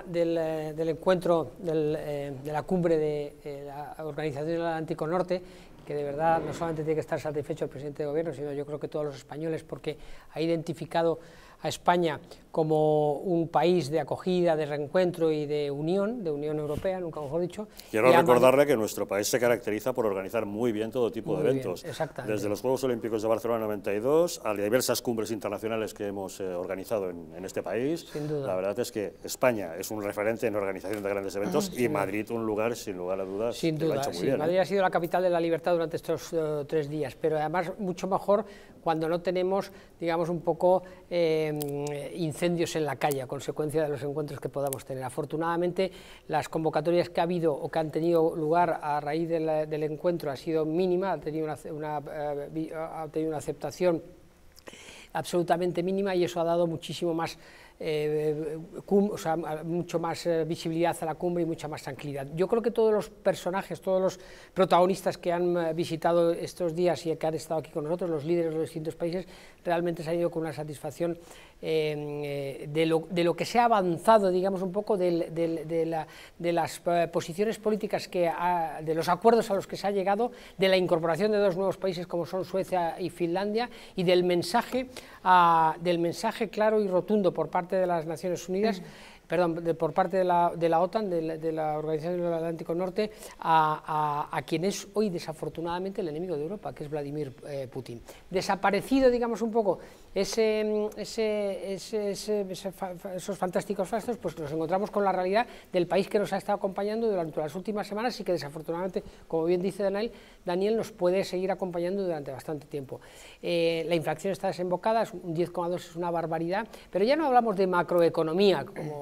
Eh, del, encuentro eh, de la cumbre de eh, la Organización Atlántico Norte, que de verdad no solamente tiene que estar satisfecho el presidente de gobierno, sino yo creo que todos los españoles, porque ha identificado a España como un país de acogida, de reencuentro y de unión, de unión europea, nunca mejor dicho. Quiero recordarle que nuestro país se caracteriza por organizar muy bien todo tipo de eventos, desde los Juegos Olímpicos de Barcelona 92 a diversas cumbres internacionales que hemos eh, organizado en, este país. Sin duda. La verdad es que España es un referente en organización de grandes eventos y Madrid un lugar, sin lugar a dudas, sin duda, muy bien, ¿eh? Madrid ha sido la capital de la libertad durante estos eh, tres días, pero además mucho mejor cuando no tenemos, digamos, un poco eh, incendios en la calle a consecuencia de los encuentros que podamos tener. Afortunadamente, las convocatorias que ha habido o que han tenido lugar a raíz del encuentro ha sido mínima, ha tenido eh, ha tenido una aceptación absolutamente mínima y eso ha dado muchísimo más eh, mucho más eh, visibilidad a la cumbre y mucha más tranquilidad. Yo creo que todos los personajes, todos los protagonistas que han eh, visitado estos días y que han estado aquí con nosotros, los líderes de los distintos países, realmente se han ido con una satisfacción de, lo, que se ha avanzado, digamos, un poco de, las posiciones políticas, que de los acuerdos a los que se ha llegado, de la incorporación de dos nuevos países como son Suecia y Finlandia y del mensaje, ah, del mensaje claro y rotundo por parte de las Naciones Unidas perdón, por parte de la, OTAN, de la, Organización del Atlántico Norte, a, a, quien es hoy desafortunadamente el enemigo de Europa, que es Vladimir eh, Putin. Desaparecido, digamos un poco, ese, ese, esos fantásticos fastos, pues nos encontramos con la realidad del país que nos ha estado acompañando durante las últimas semanas y que desafortunadamente, como bien dice Daniel, Daniel nos puede seguir acompañando durante bastante tiempo. Eh, la inflación está desembocada, un 10,2 es una barbaridad, pero ya no hablamos de macroeconomía como